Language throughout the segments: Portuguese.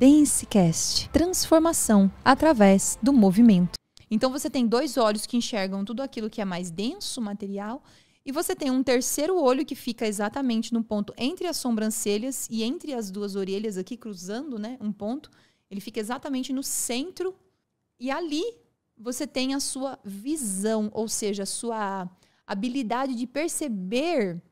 Dancecast, transformação através do movimento. Então você tem dois olhos que enxergam tudo aquilo que é mais denso material e você tem um terceiro olho que fica exatamente no ponto entre as sobrancelhas e entre as duas orelhas aqui cruzando, né, um ponto. Ele fica exatamente no centro e ali você tem a sua visão, ou seja, a sua habilidade de perceber,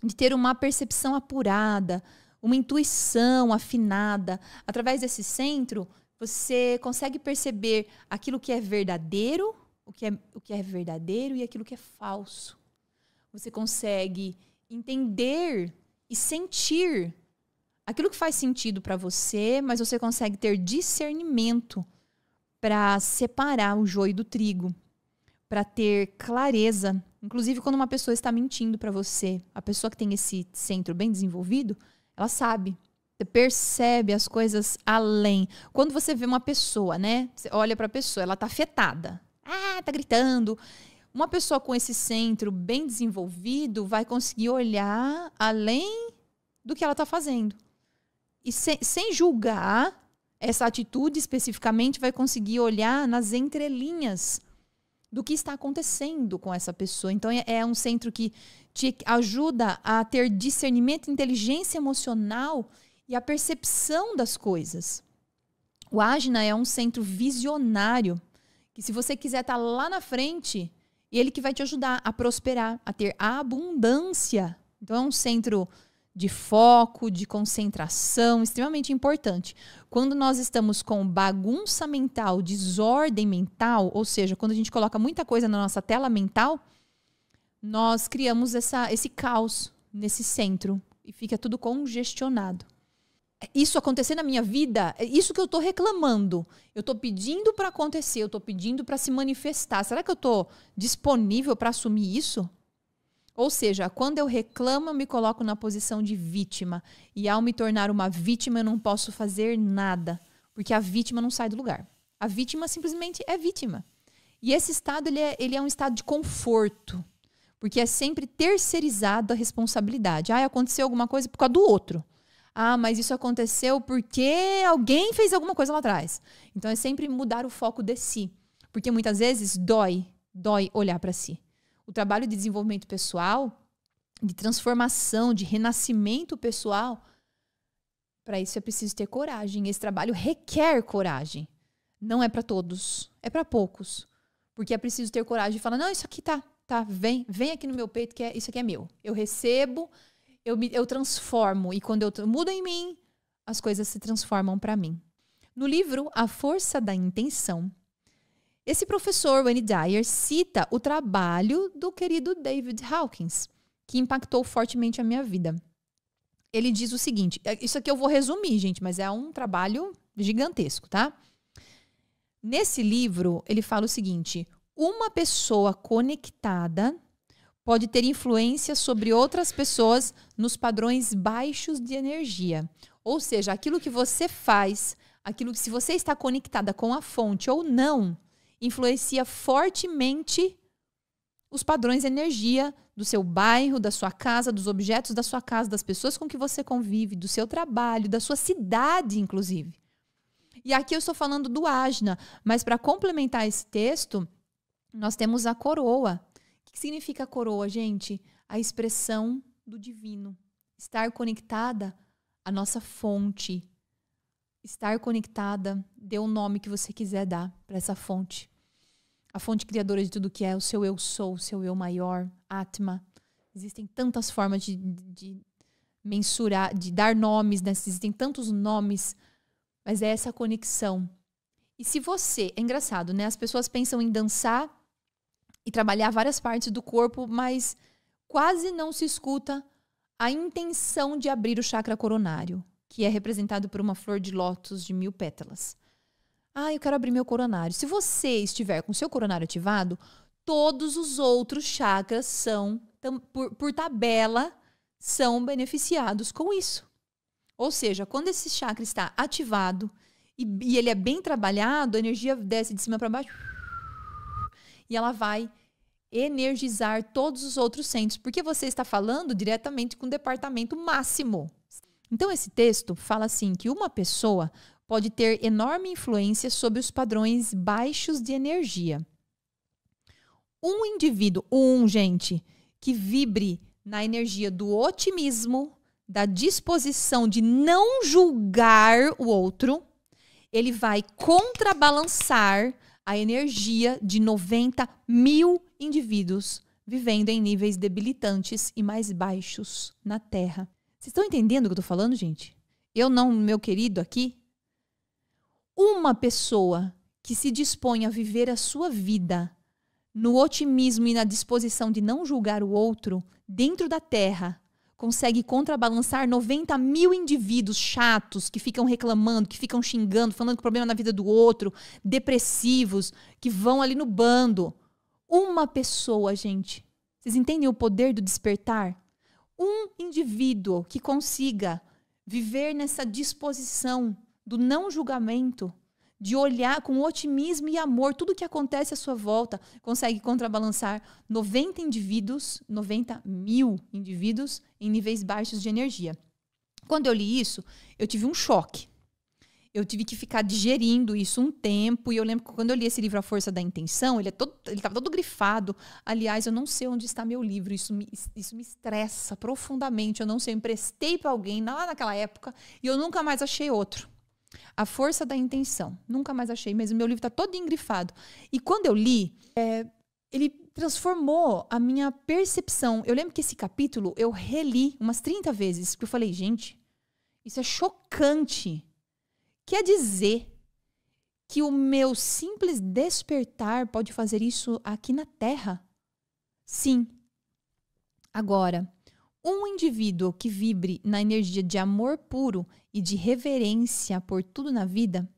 de ter uma percepção apurada, uma intuição afinada. Através desse centro, você consegue perceber aquilo que é verdadeiro, o que é, o que é verdadeiro e aquilo que é falso. Você consegue entender e sentir aquilo que faz sentido para você, mas você consegue ter discernimento para separar o joio do trigo, para ter clareza. Inclusive, quando uma pessoa está mentindo para você, a pessoa que tem esse centro bem desenvolvido, ela sabe. Você percebe as coisas além. Quando você vê uma pessoa, né? Você olha para a pessoa, ela tá afetada. Ah, tá gritando. Uma pessoa com esse centro bem desenvolvido vai conseguir olhar além do que ela tá fazendo. E sem, sem julgar essa atitude especificamente, vai conseguir olhar nas entrelinhas do que está acontecendo com essa pessoa. Então, é, é um centro que te ajuda a ter discernimento, inteligência emocional e a percepção das coisas. O Ajna é um centro visionário, que se você quiser estar tá lá na frente, ele que vai te ajudar a prosperar, a ter a abundância. Então, é um centro de foco, de concentração, extremamente importante. Quando nós estamos com bagunça mental, desordem mental, ou seja, quando a gente coloca muita coisa na nossa tela mental, nós criamos essa, esse caos nesse centro e fica tudo congestionado. Isso acontecer na minha vida, é isso que eu estou reclamando. Eu estou pedindo para acontecer, eu estou pedindo para se manifestar. Será que eu estou disponível para assumir isso? Ou seja, quando eu reclamo, eu me coloco na posição de vítima. E ao me tornar uma vítima, eu não posso fazer nada, porque a vítima não sai do lugar. A vítima simplesmente é vítima. E esse estado ele é, ele é um estado de conforto, porque é sempre terceirizado a responsabilidade. Ah, aconteceu alguma coisa por causa do outro. Ah, mas isso aconteceu porque alguém fez alguma coisa lá atrás. Então é sempre mudar o foco de si, porque muitas vezes dói, dói olhar para si o trabalho de desenvolvimento pessoal, de transformação, de renascimento pessoal, para isso é preciso ter coragem. Esse trabalho requer coragem. Não é para todos, é para poucos. Porque é preciso ter coragem e falar: "Não, isso aqui tá, tá, vem, vem aqui no meu peito que é, isso aqui é meu. Eu recebo, eu me, eu transformo e quando eu mudo em mim, as coisas se transformam para mim." No livro A Força da Intenção, esse professor, Wayne Dyer, cita o trabalho do querido David Hawkins, que impactou fortemente a minha vida. Ele diz o seguinte: é, isso aqui eu vou resumir, gente, mas é um trabalho gigantesco, tá? Nesse livro, ele fala o seguinte: uma pessoa conectada pode ter influência sobre outras pessoas nos padrões baixos de energia. Ou seja, aquilo que você faz, aquilo que se você está conectada com a fonte ou não, influencia fortemente os padrões de energia do seu bairro, da sua casa, dos objetos da sua casa, das pessoas com que você convive, do seu trabalho, da sua cidade, inclusive. E aqui eu estou falando do Ajna, mas para complementar esse texto, nós temos a coroa. O que significa coroa, gente? A expressão do divino. Estar conectada à nossa fonte, estar conectada, dê o nome que você quiser dar para essa fonte. A fonte criadora de tudo que é, o seu eu sou, o seu eu maior, Atma. Existem tantas formas de, de mensurar, de dar nomes, né? existem tantos nomes, mas é essa conexão. E se você, é engraçado, né? As pessoas pensam em dançar e trabalhar várias partes do corpo, mas quase não se escuta a intenção de abrir o chakra coronário que é representado por uma flor de lótus de mil pétalas. Ah, eu quero abrir meu coronário. Se você estiver com seu coronário ativado, todos os outros chakras são, por, por tabela, são beneficiados com isso. Ou seja, quando esse chakra está ativado e, e ele é bem trabalhado, a energia desce de cima para baixo e ela vai energizar todos os outros centros, porque você está falando diretamente com o departamento máximo. Então, esse texto fala assim: que uma pessoa pode ter enorme influência sobre os padrões baixos de energia. Um indivíduo, um, gente, que vibre na energia do otimismo, da disposição de não julgar o outro, ele vai contrabalançar a energia de 90 mil indivíduos vivendo em níveis debilitantes e mais baixos na Terra. Vocês estão entendendo o que eu tô falando, gente? Eu não, meu querido aqui. Uma pessoa que se dispõe a viver a sua vida no otimismo e na disposição de não julgar o outro, dentro da terra, consegue contrabalançar 90 mil indivíduos chatos que ficam reclamando, que ficam xingando, falando que o problema é na vida do outro, depressivos, que vão ali no bando. Uma pessoa, gente. Vocês entendem o poder do despertar? um indivíduo que consiga viver nessa disposição do não julgamento, de olhar com otimismo e amor tudo que acontece à sua volta, consegue contrabalançar 90 indivíduos, 90 mil indivíduos em níveis baixos de energia. Quando eu li isso, eu tive um choque eu tive que ficar digerindo isso um tempo. E eu lembro que quando eu li esse livro A Força da Intenção, ele é todo, ele estava todo grifado. Aliás, eu não sei onde está meu livro. Isso me, isso me estressa profundamente. Eu não sei. Eu emprestei para alguém lá naquela época e eu nunca mais achei outro. A Força da Intenção. Nunca mais achei, mas o meu livro está todo engrifado. E quando eu li, é, ele transformou a minha percepção. Eu lembro que esse capítulo eu reli umas 30 vezes, porque eu falei, gente, isso é chocante Quer dizer que o meu simples despertar pode fazer isso aqui na Terra? Sim. Agora, um indivíduo que vibre na energia de amor puro e de reverência por tudo na vida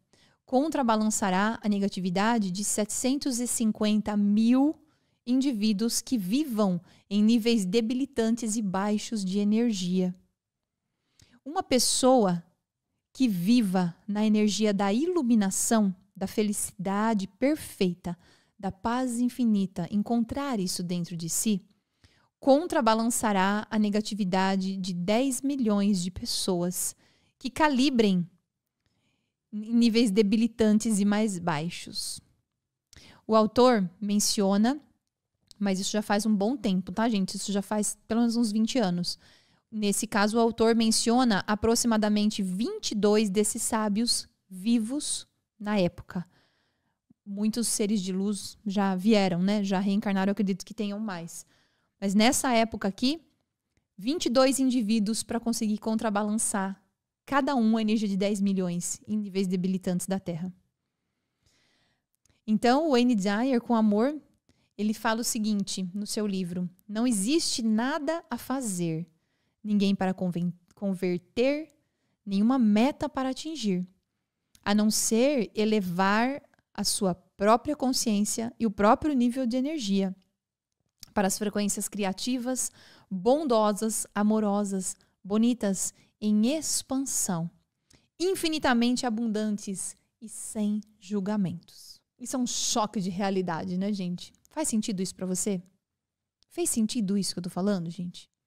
contrabalançará a negatividade de 750 mil indivíduos que vivam em níveis debilitantes e baixos de energia. Uma pessoa que viva na energia da iluminação, da felicidade perfeita, da paz infinita, encontrar isso dentro de si, contrabalançará a negatividade de 10 milhões de pessoas que calibrem em níveis debilitantes e mais baixos. O autor menciona, mas isso já faz um bom tempo, tá, gente? Isso já faz pelo menos uns 20 anos Nesse caso, o autor menciona aproximadamente 22 desses sábios vivos na época. Muitos seres de luz já vieram, né? Já reencarnaram, eu acredito que tenham mais. Mas nessa época aqui, 22 indivíduos para conseguir contrabalançar cada um a energia de 10 milhões em níveis debilitantes da Terra. Então, Wayne Dyer, com amor, ele fala o seguinte no seu livro: Não existe nada a fazer ninguém para converter, nenhuma meta para atingir, a não ser elevar a sua própria consciência e o próprio nível de energia para as frequências criativas, bondosas, amorosas, bonitas, em expansão, infinitamente abundantes e sem julgamentos. Isso é um choque de realidade, né, gente? Faz sentido isso para você? Fez sentido isso que eu tô falando, gente?